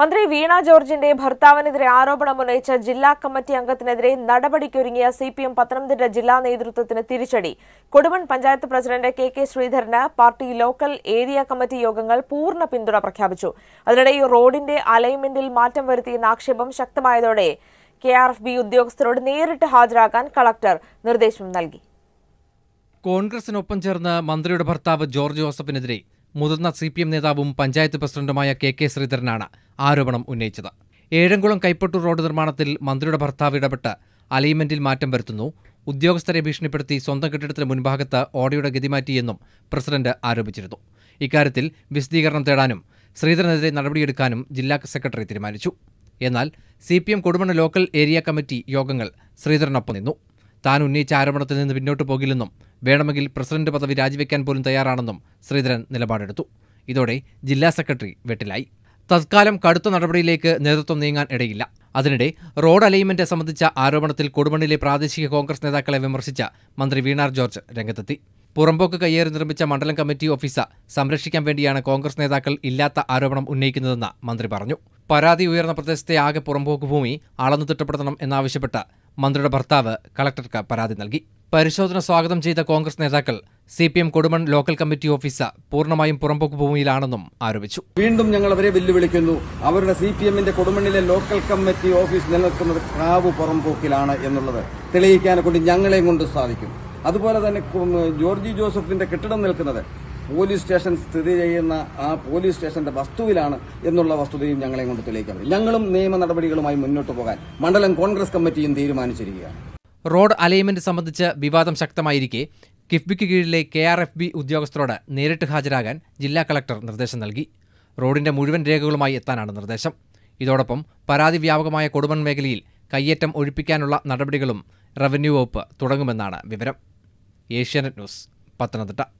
മന്ത്രി വീണ ജോർജിന്റെ ഭർത്താവിനെതിരെ ആരോപണം ഉന്നയിച്ച ജില്ലാ കമ്മിറ്റി അംഗത്തിനെതിരെ നടപടിക്കൊരുങ്ങിയ സി പി എം പത്തനംതിട്ട ജില്ലാ നേതൃത്വത്തിന് തിരിച്ചടി Kodumon panchayat president K K ശ്രീധരന് പാർട്ടി ലോക്കൽ ഏരിയ കമ്മിറ്റി യോഗങ്ങൾ പൂർണ്ണ പിന്തുണ പ്രഖ്യാപിച്ചു അതിനിടെ റോഡിന്റെ അലൈൻമെന്റിൽ മാറ്റം വരുത്തിയെന്ന ആക്ഷേപം ശക്തമായതോടെ കെ ആർ എഫ് ബി ഉദ്യോഗസ്ഥരോട് നേരിട്ട് ഹാജരാകാൻ കളക്ടർ നിർദ്ദേശം നൽകി കോൺഗ്രസിനൊപ്പം ചേർന്ന് മന്ത്രിയുടെ ഭർത്താവ് ജോർജ് ജോസഫിനെതിരെ മുതിർന്ന സി പി എം നേതാവും പഞ്ചായത്ത് പ്രസിഡന്റുമായ കെ കെ ശ്രീധരനാണ് ആരോപണം ഉന്നയിച്ചത് ഏഴംകുളം കൈപ്പട്ടൂർ റോഡ് നിർമ്മാണത്തിൽ മന്ത്രിയുടെ ഭർത്താവ് ഇടപെട്ട് അലൈൻമെന്റിൽ മാറ്റം വരുത്തുന്നു ഉദ്യോഗസ്ഥരെ ഭീഷണിപ്പെടുത്തി സ്വന്തം കെട്ടിടത്തിന് മുൻഭാഗത്ത് ഓടയുടെ ഗതിമാറ്റിയെന്നും പ്രസിഡന്റ് ആരോപിച്ചിരുന്നു ഇക്കാര്യത്തിൽ വിശദീകരണം തേടാനും ശ്രീധരനെതിരെ നടപടിയെടുക്കാനും ജില്ലാ സെക്രട്ടറി തീരുമാനിച്ചു എന്നാൽ C P M Kodumon local area committee യോഗങ്ങൾ ശ്രീധരനൊപ്പം നിന്നു താൻ ഉന്നയിച്ച ആരോപണത്തിൽ നിന്ന് പിന്നോട്ട് പോകില്ലെന്നും വേണമെങ്കിൽ പ്രസിഡന്റ് പദവി രാജിവെക്കാൻ പോലും തയ്യാറാണെന്നും ശ്രീധരൻ നിലപാടെടുത്തു ഇതോടെ ജില്ലാ സെക്രട്ടറി വെട്ടിലായി തത്കാലം കടുത്ത നടപടിയിലേക്ക് നേതൃത്വം നീങ്ങാൻ ഇടയില്ല അതിനിടെ റോഡ് അലൈൻമെന്റ് സംബന്ധിച്ച ആരോപണത്തിൽ കൊടുമണ്ണിലെ പ്രാദേശിക കോൺഗ്രസ് നേതാക്കളെ വിമർശിച്ച മന്ത്രി വീണാർ ജോർജ് രംഗത്തെത്തി പുറമ്പോക്ക് കയ്യേറി നിർമ്മിച്ച മണ്ഡലം കമ്മിറ്റി ഓഫീസ സംരക്ഷിക്കാൻ വേണ്ടിയാണ് കോൺഗ്രസ് നേതാക്കൾ ഇല്ലാത്ത ആരോപണം ഉന്നയിക്കുന്നതെന്ന് മന്ത്രി പറഞ്ഞു പരാതി ഉയർന്ന പ്രദേശത്തെ ആകെ പുറമ്പോക്ക് ഭൂമി അളന്നു തിട്ടപ്പെടുത്തണം എന്നാവശ്യപ്പെട്ട് മന്ത്രിയുടെ ഭർത്താവ് കളക്ടർക്ക് പരാതി നൽകി പരിശോധന സ്വാഗതം ചെയ്ത കോൺഗ്രസ് നേതാക്കൾ C P M Kodumon local committee officer പൂർണ്ണമായും പുറംപോക്ക് ഭൂമിയിലാണെന്നും ആരോപിച്ചു വീണ്ടും ഞങ്ങൾ അവരെ വെല്ലുവിളിക്കുന്നു അവരുടെ സി പി എമ്മിന്റെ കൊടുമണ്ണിലെ ലോക്കൽ കമ്മിറ്റി ഓഫീസ് നിലനിൽക്കുന്നത് കാവ് പുറംപോക്കിലാണ് എന്നുള്ളത് തെളിയിക്കാനെ കൊണ്ട് ഞങ്ങളെയും കൊണ്ട് സാധിക്കും അതുപോലെ തന്നെ ജോർജി ജോസഫിന്റെ കെട്ടിടം നിൽക്കുന്നത് പോലീസ് സ്റ്റേഷൻ സ്ഥിതി ചെയ്യുന്ന ആ പോലീസ് സ്റ്റേഷന്റെ വസ്തുവിലാണ് എന്നുള്ള വസ്തുതയും ഞങ്ങളെയും കൊണ്ട് തെളിയിക്കാൻ ഞങ്ങളും നിയമ നടപടികളുമായി മുന്നോട്ട് പോകാൻ മണ്ഡലം കോൺഗ്രസ് കമ്മിറ്റിയും തീരുമാനിച്ചിരിക്കുകയാണ് റോഡ് അലൈൻമെന്റ് സംബന്ധിച്ച് വിവാദം ശക്തമായിരിക്കെ കിഫ്ബിക്ക് കീഴിലെ കെ ആർ എഫ് ബി ഉദ്യോഗസ്ഥരോട് നേരിട്ട് ഹാജരാകാൻ ജില്ലാ കളക്ടർ നിർദ്ദേശം നൽകി റോഡിന്റെ മുഴുവൻ രേഖകളുമായി എത്താനാണ് നിർദ്ദേശം ഇതോടൊപ്പം പരാതി വ്യാപകമായ കൊടുമൺ മേഖലയിൽ കയ്യേറ്റം ഒഴിപ്പിക്കാനുള്ള നടപടികളും റവന്യൂ വകുപ്പ് തുടങ്ങുമെന്നാണ് വിവരം ഏഷ്യാനെറ്റ് ന്യൂസ് പത്തനംതിട്ട